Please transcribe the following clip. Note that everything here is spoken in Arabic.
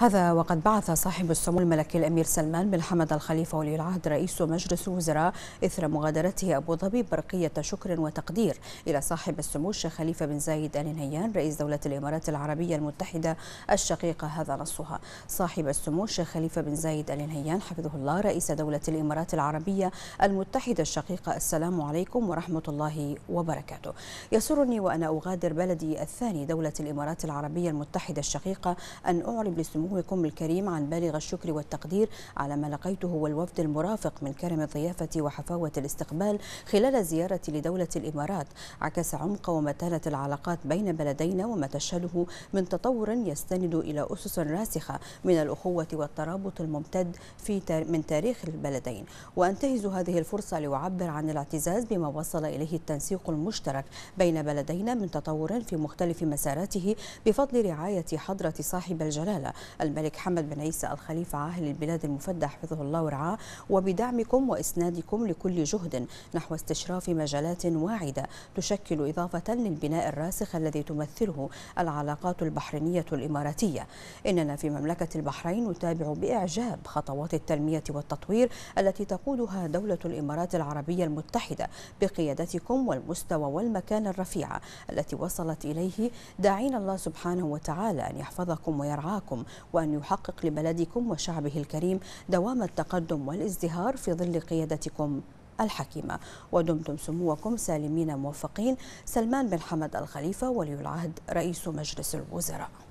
هذا وقد بعث صاحب السمو الملكي الأمير سلمان بن حمد الخليفة ولي العهد رئيس مجلس الوزراء إثر مغادرته أبو ظبي برقية شكر وتقدير إلى صاحب السمو الشيخ خليفة بن زايد آل نهيان رئيس دولة الإمارات العربية المتحدة الشقيقة هذا نصها صاحب السمو الشيخ خليفة بن زايد آل نهيان حفظه الله رئيس دولة الإمارات العربية المتحدة الشقيقة السلام عليكم ورحمة الله وبركاته يسرني وأنا أغادر بلدي الثاني دولة الإمارات العربية المتحدة الشقيقة أن اعرب لسمو سموكم الكريم عن بالغ الشكر والتقدير على ما لقيته والوفد المرافق من كرم الضيافة وحفاوة الاستقبال خلال زيارة لدولة الإمارات عكس عمق ومتانة العلاقات بين بلدينا وما تشهده من تطور يستند إلى أسس راسخة من الأخوة والترابط الممتد في من تاريخ البلدين وأنتهز هذه الفرصة لأعبر عن الاعتزاز بما وصل إليه التنسيق المشترك بين بلدينا من تطور في مختلف مساراته بفضل رعاية حضرة صاحب الجلالة الملك حمد بن عيسى الخليفة عاهل البلاد المفدى حفظه الله ورعاه وبدعمكم وإسنادكم لكل جهد نحو استشراف مجالات واعدة تشكل إضافة للبناء الراسخ الذي تمثله العلاقات البحرينية الإماراتية إننا في مملكة البحرين نتابع بإعجاب خطوات التنمية والتطوير التي تقودها دولة الإمارات العربية المتحدة بقيادتكم والمستوى والمكان الرفيعة التي وصلت إليه داعين الله سبحانه وتعالى أن يحفظكم ويرعاكم وأن يحقق لبلدكم وشعبه الكريم دوام التقدم والازدهار في ظل قيادتكم الحكيمة ودمتم سموكم سالمين موفقين سلمان بن حمد الخليفة ولي العهد رئيس مجلس الوزراء